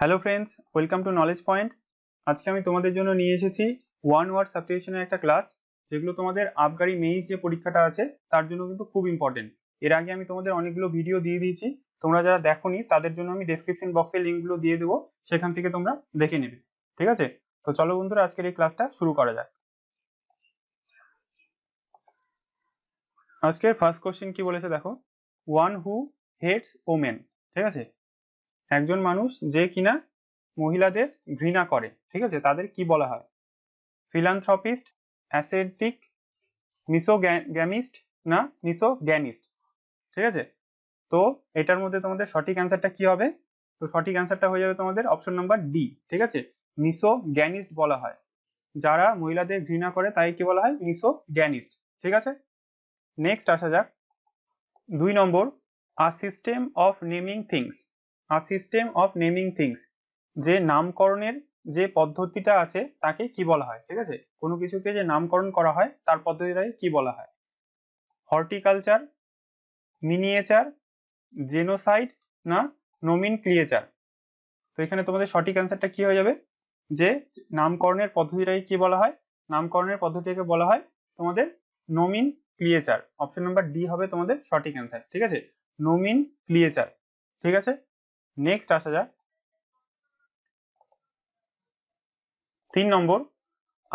hello friends welcome to knowledge point আজকে আমি তোমাদের জন্য নিয়ে এসেছি ওয়ান ওয়ার্ড সাবস্টিটিউশনের একটা ক্লাস যেগুলো তোমাদের আবগারি মেইস যে পরীক্ষাটা আছে তার জন্য কিন্তু খুব ইম্পর্টেন্ট এর আগে আমি তোমাদের অনেকগুলো ভিডিও দিয়ে দিয়েছি তোমরা যারা দেখোনি তাদের জন্য আমি ডেসক্রিপশন বক্সে লিঙ্কগুলো দিয়ে দেবো সেখান থেকে তোমরা দেখে নেবে ঠিক আছে তো চলো বন্ধুরা আজকের এই ক্লাসটা শুরু করা যাক আজকের ফার্স্ট কোশ্চেন কি বলেছে দেখো ওয়ান হু হেডস ওমেন ঠিক আছে একজন মানুষ যে কিনা মহিলাদের ঘৃণা করে ঠিক আছে তাদের কি বলা হয় ফিলান্থ্রপিস্ট অ্যাসেটিক গ্যামিস্ট না গ্যানিস্ট ঠিক আছে তো এটার মধ্যে তোমাদের সঠিক অ্যান্সারটা কি হবে তো সঠিক অ্যান্সারটা হয়ে যাবে তোমাদের অপশন নাম্বার ডি ঠিক আছে মিসো গ্যানিস্ট বলা হয় যারা মহিলাদের ঘৃণা করে তাই কি বলা হয় মিসো গ্যানিস্ট ঠিক আছে নেক্সট আসা যাক দুই নম্বর a system of naming things system of naming things যে নামকরণের যে পদ্ধতিটা আছে তাকে কি বলা হয় ঠিক আছে কোনো কিছুকে যে নামকরণ করা হয় তার পদ্ধতিটাকে কি বলা হয় হর্টিকালচার মিনিয়েচার জেনোসাইড না নমিন ক্লিয়েচার তো এখানে তোমাদের সঠিক অ্যান্সারটা কি হয়ে যাবে যে নামকরণের পদ্ধতিটাকে কি বলা হয় নামকরণের পদ্ধতিটাকে বলা হয় তোমাদের nomenclature option number D হবে তোমাদের সঠিক অ্যান্সার ঠিক আছে নমিন ক্লিয়েচার ঠিক আছে নেক্সট আসা যাক তিন নম্বর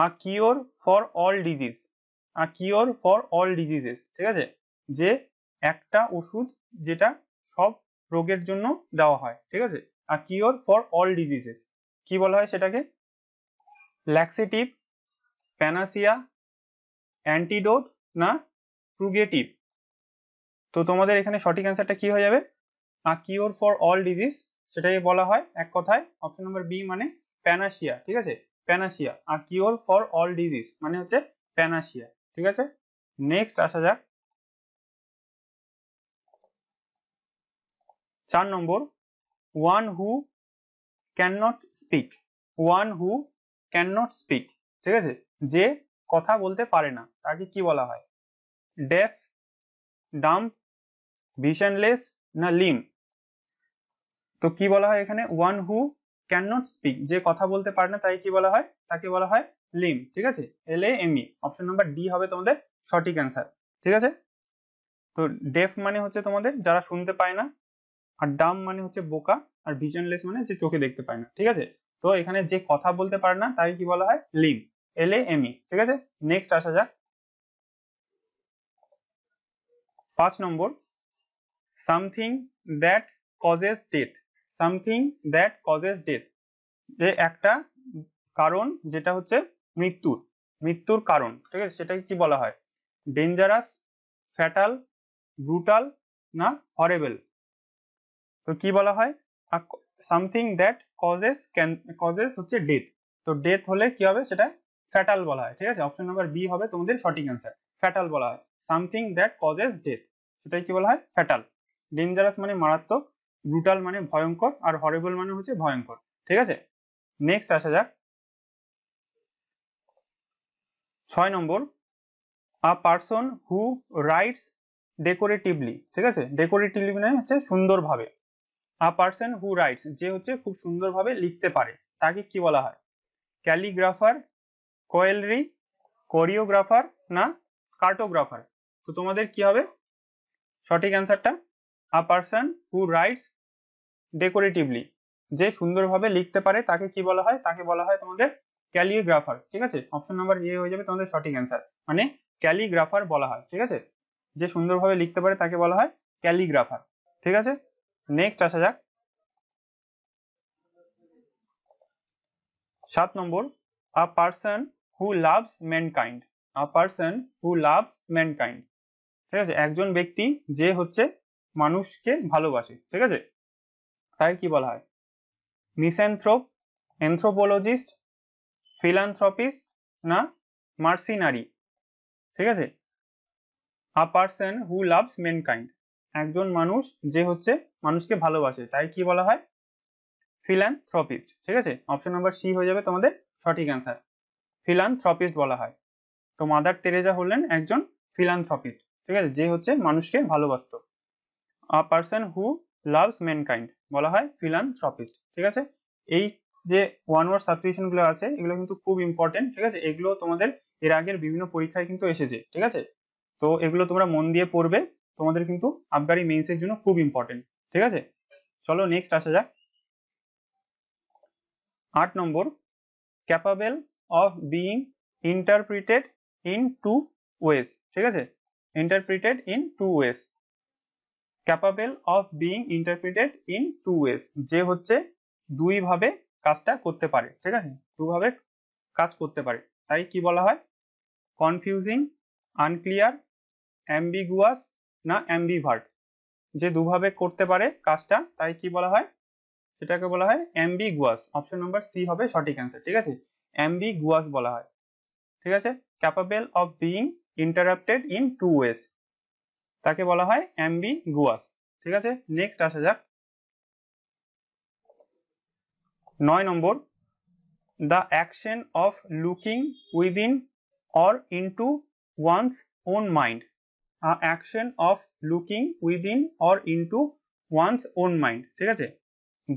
a cure for all disease a cure for all diseases ঠিক আছে যে একটা ওষুধ যেটা সব রোগের জন্য দেওয়া হয় ঠিক আছে a cure for all diseases কি বলা হয় সেটাকে ল্যাক্সিটিভ প্যানাসিয়া অ্যান্টিডোট না প্রুগেটিভ তো তোমাদের এখানে সঠিক অ্যান্সারটা কি হয়ে যাবে কিওর ফর অল ডিজিজ সেটাকে বলা হয় এক কথায় অপশন নাম্বার বি মানে প্যানাশিয়া ঠিক আছে panacea a cure for all disease মানে হচ্ছে প্যানাসিয়া ঠিক আছে নেক্সট আসা যাক চার নম্বর one who can not speak one who can not speak ঠিক আছে যে কথা বলতে পারে না তাকে কি বলা হয় ডেফ ডাম্প ভিশনলেস না লিম তো কি বলা হয় এখানে one who can not speak যে কথা বলতে পারে না তাই কি বলা হয় তাকে বলা হয় লিম ঠিক আছে L M E option number D হবে তোমাদের সঠিক অ্যান্সার ঠিক আছে তো ডেফ মানে হচ্ছে তোমাদের যারা শুনতে পায় না আর ডাম মানে হচ্ছে বোকা আর ভিশনলেস মানে যে চোখে দেখতে পায় না ঠিক আছে তো এখানে যে কথা বলতে পারে না তাই কি বলা হয় লিম এল এম ই ঠিক আছে নেক্সট আসা যাক পাঁচ নম্বর something that causes death something that causes death যে একটা কারণ যেটা হচ্ছে মৃত্যুর মৃত্যুর কারণ ঠিক আছে সেটাকে কি বলা হয় ডেঞ্জারাস ফ্যাটাল ব্রুটাল না হরেবেল তো কি বলা হয় সামথিং দ্যাট কজেস কজেস হচ্ছে ডেথ তো ডেথ হলে কি হবে সেটা ফ্যাটাল বলা হয় ঠিক আছে অপশন নাম্বার বি হবে তোমাদের সঠিক অ্যান্সার ফ্যাটাল বলা হয় সামথিং দ্যাট কজেস ডেথ সেটাই কি বলা হয় ফ্যাটাল ডেঞ্জারাস মানে মারাত্মক ব্রুটাল মানে ভয়ঙ্কর আর হরেবল মানে হচ্ছে ভয়ঙ্কর ঠিক আছে নেক্সট আসা যাক ছয় নম্বর আ পার্সন হু রাইটস ডেকোরেটিভলি ঠিক আছে ডেকোরেটিভলি মানে হচ্ছে সুন্দরভাবে আ পার্সন হু রাইটস যে হচ্ছে খুব সুন্দরভাবে লিখতে পারে তাকে কি বলা হয় ক্যালিগ্রাফার কোয়েলরি কোরিওগ্রাফার না কার্টোগ্রাফার তো তোমাদের কি হবে সঠিক অ্যান্সারটা আ পারসন হু রাইটস ডেকোরেটিভলি যে সুন্দরভাবে লিখতে পারে তাকে কি বলা হয় তাকে বলা হয় তোমাদের ক্যালিগ্রাফার ঠিক আছে অপশন নাম্বার এ হয়ে যাবে তোমাদের সঠিক অ্যান্সার মানে ক্যালিগ্রাফার বলা হয় ঠিক আছে যে সুন্দরভাবে লিখতে পারে তাকে বলা হয় ক্যালিগ্রাফার ঠিক আছে নেক্সট আসা যাক সাত নম্বর a person who loves mankind a person who loves mankind ঠিক আছে একজন ব্যক্তি যে হচ্ছে মানুষকে ভালোবাসে ঠিক আছে তাই কি বলা হয় মিসেন্থ্রোপ এনথ্রোপোলজিস্ট ফিলান্থ্রপিস্ট না মার্সিনারি ঠিক আছে আ পার্সন হু লাভস মেনকাইন্ড একজন মানুষ যে হচ্ছে মানুষকে ভালোবাসে তাই কি বলা হয় ফিল্যান্থ্রপিস্ট ঠিক আছে অপশন নাম্বার সি হয়ে যাবে তোমাদের সঠিক অ্যান্সার ফিল্যান্থ্রপিস্ট বলা হয় তো মাদার তেরেজা হলেন একজন ফিল্যান্থ্রপিস্ট ঠিক আছে যে হচ্ছে মানুষকে ভালোবাসতো a person who loves mankind বলা হয় ফিলান্থ্রপিস্ট ঠিক আছে এই যে ওয়ান ওয়ার্ড সাবস্টিটিউশন গুলো আছে এগুলো কিন্তু খুব ইম্পর্টেন্ট ঠিক আছে এগুলো তোমাদের এর আগের বিভিন্ন পরীক্ষায় কিন্তু এসেছে ঠিক আছে তো এগুলো তোমরা মন দিয়ে পড়বে তোমাদের কিন্তু আবগারি মেইনসের জন্য খুব ইম্পর্টেন্ট ঠিক আছে চলো নেক্সট আসা যাক আট নম্বর capable of being interpreted in two ways ঠিক আছে interpreted in two ways capable of being interpreted in two ways যে হচ্ছে দুই ভাবে কাজটা করতে পারে ঠিক আছে দুভাবে কাজ করতে পারে তাই কি বলা হয় কনফিউজিং আনক্লিয়ার অ্যাম্বিগুয়াস না অ্যাম্বিভার্ট যে দুভাবে করতে পারে কাজটা তাই কি বলা হয় সেটাকে বলা হয় অ্যাম্বিগুয়াস অপশন নাম্বার সি হবে সঠিক অ্যান্সার ঠিক আছে অ্যাম্বিগুয়াস বলা হয় ঠিক আছে capable of being interrupted in two ways তাকে বলা হয় অ্যাম্বি গুয়াস ঠিক আছে নেক্সট আসা যাক নয় নম্বর the action of looking within or into one's own mind action of looking within or into one's own mind ঠিক আছে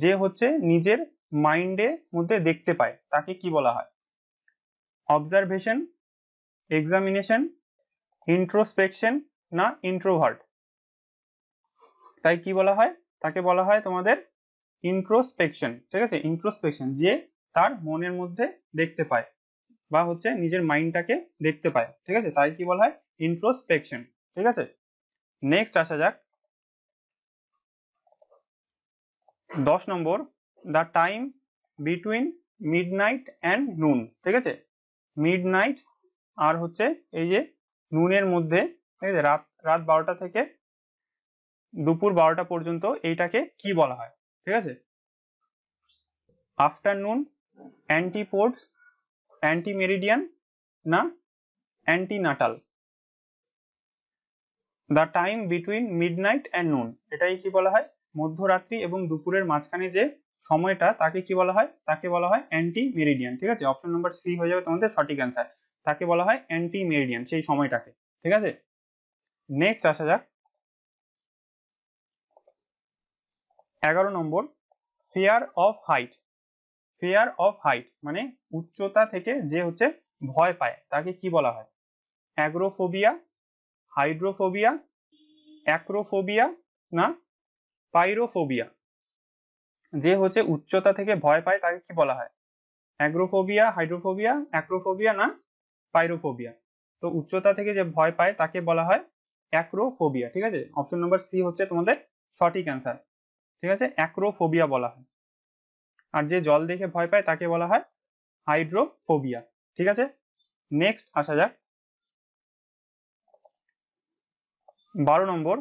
যে হচ্ছে নিজের মাইন্ডে মধ্যে দেখতে পায় তাকে কি বলা হয় অবজারভেশন এক্সামিনেশন ইন্ট্রোস্পেকশন না ইন্ট্রোভার্ট তাই কি বলা হয় তাকে বলা হয় তোমাদের ইন্ট্রোস্পেকশন ঠিক আছে ইন্ট্রোস্পেকশন যে তার মনের মধ্যে দেখতে পায় বা হচ্ছে নিজের মাইন্ডটাকে দেখতে পায় ঠিক আছে তাই কি বলা হয় ইন্ট্রোস্পেকশন ঠিক আছে নেক্সট আসা যাক দশ নম্বর the time between midnight and noon ঠিক আছে মিড নাইট আর হচ্ছে এই যে নুনের মধ্যে ঠিক আছে রাত রাত বারোটা থেকে দুপুর বারোটা পর্যন্ত এইটাকে কি বলা হয় ঠিক আছে আফটারনুন পোর্টস অ্যান্টি মেরিডিয়ান না natal the time between night and noon এটাই কি বলা হয় মধ্যরাত্রি এবং দুপুরের মাঝখানে যে সময়টা তাকে কি বলা হয় তাকে বলা হয় অ্যান্টি মেরিডিয়ান ঠিক আছে অপশন নাম্বার সি হয়ে যাবে তোমাদের সঠিক অ্যান্সার তাকে বলা হয় অ্যান্টি মেরিডিয়ান সেই সময়টাকে ঠিক আছে নেক্সট আসা যাক এগারো নম্বর fear of height fear of height মানে উচ্চতা থেকে যে হচ্ছে ভয় পায় তাকে কি বলা হয় অ্যাগ্রোফোবিয়া হাইড্রোফোবিয়া অ্যাক্রোফোবিয়া না পাইরোফোবিয়া যে হচ্ছে উচ্চতা থেকে ভয় পায় তাকে কি বলা হয় অ্যাগ্রোফোবিয়া হাইড্রোফোবিয়া অ্যাক্রোফোবিয়া না পাইরোফোবিয়া তো উচ্চতা থেকে যে ভয় পায় তাকে বলা হয় অ্যাক্রোফোবিয়া ঠিক আছে অপশন নাম্বার সি হচ্ছে তোমাদের সঠিক অ্যান্সার ঠিক আছে অ্যাক্রোফোবিয়া বলা হয় আর যে জল দেখে ভয় পায় তাকে বলা হয় হাইড্রোফোবিয়া ঠিক আছে নেক্সট আসা যাক বারো নম্বর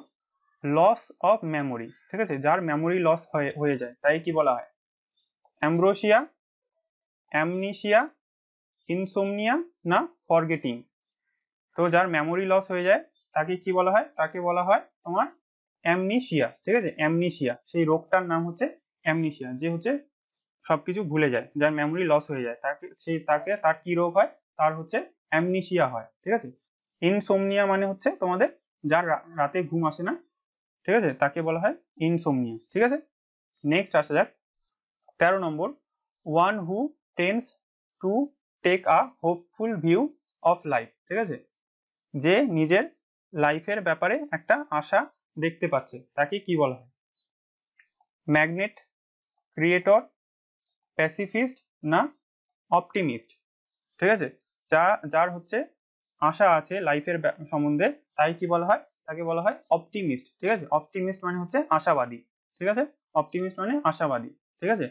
লস অফ মেমোরি ঠিক আছে যার মেমোরি লস হয়ে যায় তাই কি বলা হয় অ্যাম্ব্রোসিয়া অ্যামনিশিয়া ইনসোমনিয়া না ফরগেটিং তো যার মেমোরি লস হয়ে যায় তাকে কি বলা হয় তাকে বলা হয় তোমার অ্যামনিশিয়া ঠিক আছে অ্যামনিশিয়া সেই রোগটার নাম হচ্ছে অ্যামনিশিয়া যে হচ্ছে সবকিছু ভুলে যায় যার মেমোরি লস হয়ে যায় তাকে সেই তাকে তার কি রোগ হয় তার হচ্ছে অ্যামনিশিয়া হয় ঠিক আছে ইনসোমনিয়া মানে হচ্ছে তোমাদের যার রাতে ঘুম আসে না ঠিক আছে তাকে বলা হয় ইনসোমনিয়া ঠিক আছে নেক্সট আসা যাক তেরো নম্বর one who tends to take a hopeful view of life ঠিক আছে যে নিজের লাইফের ব্যাপারে একটা আশা দেখতে পাচ্ছে তাকে কি বলা হয় ম্যাগনেট ক্রিয়েটর প্যাসিফিস্ট না অপটিমিস্ট ঠিক আছে যা যার হচ্ছে আশা আছে লাইফের সম্বন্ধে তাই কি বলা হয় তাকে বলা হয় অপটিমিস্ট ঠিক আছে অপটিমিস্ট মানে হচ্ছে আশাবাদী ঠিক আছে অপটিমিস্ট মানে আশাবাদী ঠিক আছে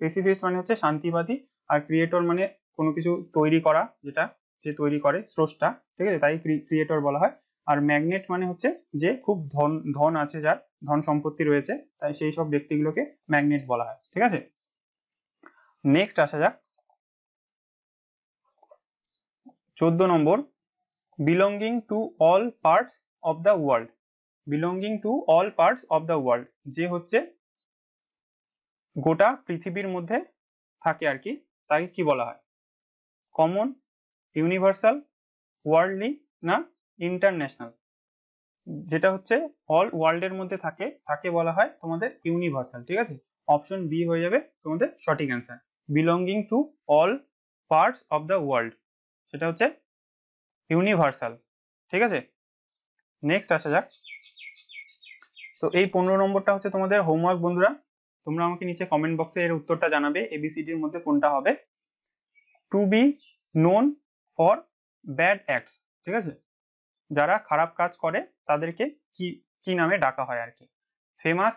পেসিফিস্ট মানে হচ্ছে শান্তিবাদী আর ক্রিয়েটর মানে কোনো কিছু তৈরি করা যেটা যে তৈরি করে স্রষ্টা ঠিক আছে তাই ক্রিয়েটর বলা হয় আর ম্যাগনেট মানে হচ্ছে যে খুব ধন ধন আছে যার ধন সম্পত্তি রয়েছে তাই সেই সব ব্যক্তিগুলোকে ম্যাগনেট বলা হয় ঠিক আছে নেক্সট আসা যাক চোদ্দ নম্বর belonging to all parts of the world belonging to all parts of the world যে হচ্ছে গোটা পৃথিবীর মধ্যে থাকে আর কি তাকে কি বলা হয় কমন ইউনিভার্সাল ওয়ার্ল্ডলি না ইন্টারন্যাশনাল যেটা হচ্ছে অল ওয়ার্ল্ডের মধ্যে থাকে তাকে বলা হয় তোমাদের ইউনিভার্সাল ঠিক আছে অপশন বি হয়ে যাবে তোমাদের সঠিক answer belonging to all parts of the world সেটা হচ্ছে ইউনিভার্সাল ঠিক আছে নেক্সট আসা যাক তো এই পনেরো নম্বরটা হচ্ছে তোমাদের হোমওয়ার্ক বন্ধুরা তোমরা আমাকে নিচে কমেন্ট বক্সে এর উত্তরটা জানাবে এবিসিডির মধ্যে কোনটা হবে to be known for bad acts ঠিক আছে যারা খারাপ কাজ করে তাদেরকে কি কি নামে ডাকা হয় আর কি ফেমাস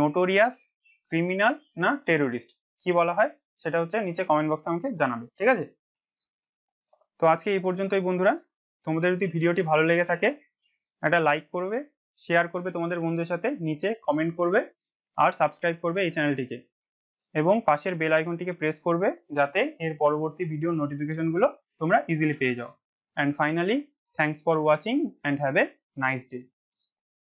নোটোরিয়াস ক্রিমিনাল না টেরোরিস্ট কি বলা হয় সেটা হচ্ছে নিচে কমেন্ট বক্সে আমাকে জানাবে ঠিক আছে তো আজকে এই পর্যন্তই বন্ধুরা তোমাদের যদি ভিডিওটি ভালো লেগে থাকে একটা লাইক করবে শেয়ার করবে তোমাদের বন্ধুদের সাথে নিচে কমেন্ট করবে আর সাবস্ক্রাইব করবে এই চ্যানেলটিকে এবং পাশের বেল আইকনটিকে প্রেস করবে যাতে এর পরবর্তী ভিডিও নোটিফিকেশনগুলো তোমরা ইজিলি পেয়ে যাও and finally thanks for watching and have a nice day